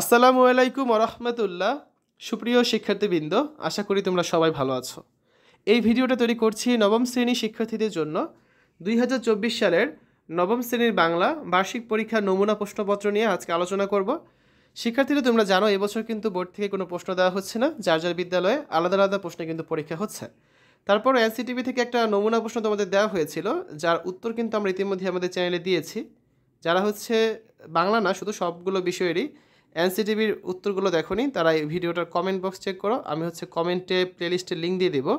আসসালামু আলাইকুম আরহামতুল্লাহ সুপ্রিয় শিক্ষার্থীবৃন্দ আশা করি তোমরা সবাই ভালো আছো এই ভিডিওটা তৈরি করছি নবম শ্রেণী শিক্ষার্থীদের জন্য দুই সালের নবম শ্রেণীর বাংলা বার্ষিক পরীক্ষা নমুনা প্রশ্নপত্র নিয়ে আজকে আলোচনা করব শিক্ষার্থীরা তোমরা জানো এবছর কিন্তু বোর্ড থেকে কোনো প্রশ্ন দেওয়া হচ্ছে না যার যার বিদ্যালয়ে আলাদা আলাদা প্রশ্নে কিন্তু পরীক্ষা হচ্ছে তারপর এনসিটিভি থেকে একটা নমুনা প্রশ্ন তোমাদের দেওয়া হয়েছিল যার উত্তর কিন্তু আমরা ইতিমধ্যে আমাদের চ্যানেলে দিয়েছি যারা হচ্ছে বাংলা না শুধু সবগুলো বিষয়েরই এনসিটিভির উত্তরগুলো দেখো তারা এই ভিডিওটার কমেন্ট বক্স চেক করো আমি হচ্ছে কমেন্টে প্লেলিস্টের লিঙ্ক দিয়ে দেবো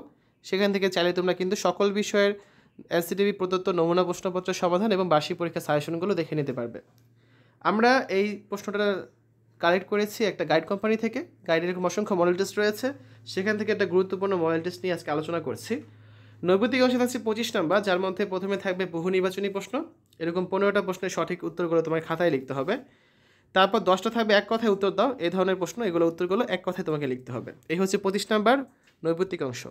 সেখান থেকে চাইলে তোমরা কিন্তু সকল বিষয়ের এনসিটিভি প্রদত্ত নমুনা প্রশ্নপত্র সমাধান এবং বার্ষিক পরীক্ষার সাজেশনগুলো দেখে নিতে পারবে আমরা এই প্রশ্নটা কালেক্ট করেছি একটা গাইড কোম্পানি থেকে গাইডের এরকম অসংখ্য মডেল টেস্ট রয়েছে সেখান থেকে একটা গুরুত্বপূর্ণ মডেল টেস্ট নিয়ে আজকে আলোচনা করছি নৈবতিক অংশে থাকছে পঁচিশ নম্বর যার মধ্যে প্রথমে থাকবে বহু নির্বাচনী প্রশ্ন এরকম পনেরোটা প্রশ্নের সঠিক উত্তরগুলো তোমার খাতায় লিখতে হবে তারপর দশটা থাকবে এক কথায় উত্তর দাও এই ধরনের প্রশ্ন এগুলো উত্তরগুলো এক কথায় তোমাকে লিখতে হবে এই হচ্ছে পঁচিশ নাম্বার নৈপত্তিক অংশ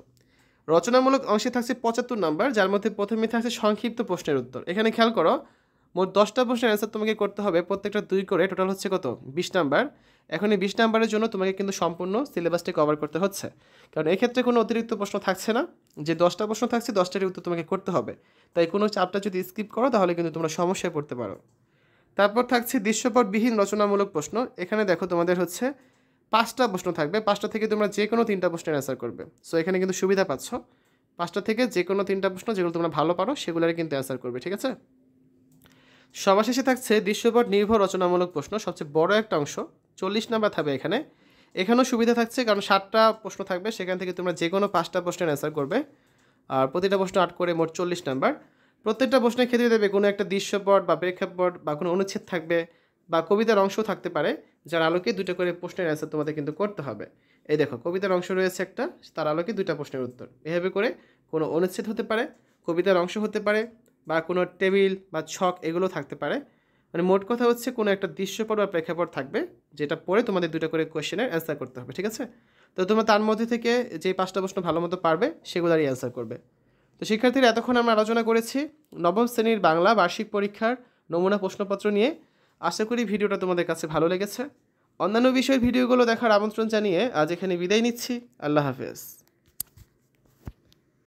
রচনামূলক অংশে থাকছে পঁচাত্তর নাম্বার যার মধ্যে প্রথমে থাকছে সংক্ষিপ্ত প্রশ্নের উত্তর এখানে খেয়াল করো মোট দশটা প্রশ্নের অ্যান্সার তোমাকে করতে হবে প্রত্যেকটা দুই করে টোটাল হচ্ছে কত বিশ নাম্বার এখন এই বিশ নাম্বারের জন্য তোমাকে কিন্তু সম্পূর্ণ সিলেবাসটি কভার করতে হচ্ছে কারণ এক্ষেত্রে কোনো অতিরিক্ত প্রশ্ন থাকছে না যে দশটা প্রশ্ন থাকছে দশটারই উত্তর তোমাকে করতে হবে তাই কোনো চাপটা যদি স্কিপ করো তাহলে কিন্তু তোমরা সমস্যায় পড়তে পারো তারপর থাকছে দৃশ্যপটবিহীন রচনামূলক প্রশ্ন এখানে দেখো তোমাদের হচ্ছে পাঁচটা প্রশ্ন থাকবে পাঁচটা থেকে তোমরা যে কোনো তিনটা প্রশ্নের অ্যান্সার করবে সো এখানে কিন্তু সুবিধা পাচ্ছ পাঁচটা থেকে যে কোনো তিনটা প্রশ্ন যেগুলো তোমরা ভালো পারো সেগুলোর কিন্তু অ্যান্সার করবে ঠিক আছে সবার শেষে থাকছে দৃশ্যপট নির্ভর রচনামূলক প্রশ্ন সবচেয়ে বড় একটা অংশ চল্লিশ নাম্বার থাকবে এখানে এখানেও সুবিধা থাকছে কারণ ষাটটা প্রশ্ন থাকবে সেখান থেকে তোমরা যে কোনো পাঁচটা প্রশ্নের অ্যান্সার করবে আর প্রতিটা প্রশ্ন আট করে মোট চল্লিশ নাম্বার প্রত্যেকটা প্রশ্নের ক্ষেত্রে দেবে কোনো একটা দৃশ্যপট বা প্রেক্ষাপট বা কোনো অনুচ্ছেদ থাকবে বা কবিতার অংশ থাকতে পারে যার আলোকে দুটো করে প্রশ্নের অ্যান্সার তোমাদের কিন্তু করতে হবে এই দেখো কবিতার অংশ রয়েছে একটা তার আলোকে দুটা প্রশ্নের উত্তর এভাবে করে কোনো অনুচ্ছেদ হতে পারে কবিতার অংশ হতে পারে বা কোনো টেবিল বা ছক এগুলো থাকতে পারে মানে মোট কথা হচ্ছে কোনো একটা দৃশ্যপট বা প্রেক্ষাপট থাকবে যেটা পড়ে তোমাদের দুটো করে কোয়েশ্চেনের অ্যান্সার করতে হবে ঠিক আছে তো তোমরা তার মধ্যে থেকে যে পাঁচটা প্রশ্ন ভালো মতো পারবে সেগুলোরই অ্যান্সার করবে তো শিক্ষার্থীরা এতক্ষণ আমরা আলোচনা করেছি নবম শ্রেণীর বাংলা বার্ষিক পরীক্ষার নমুনা প্রশ্নপত্র নিয়ে আশা করি ভিডিওটা তোমাদের কাছে ভালো লেগেছে অন্যান্য বিষয়ের ভিডিওগুলো দেখার আমন্ত্রণ জানিয়ে আজ এখানে বিদায় নিচ্ছি আল্লাহ হাফেজ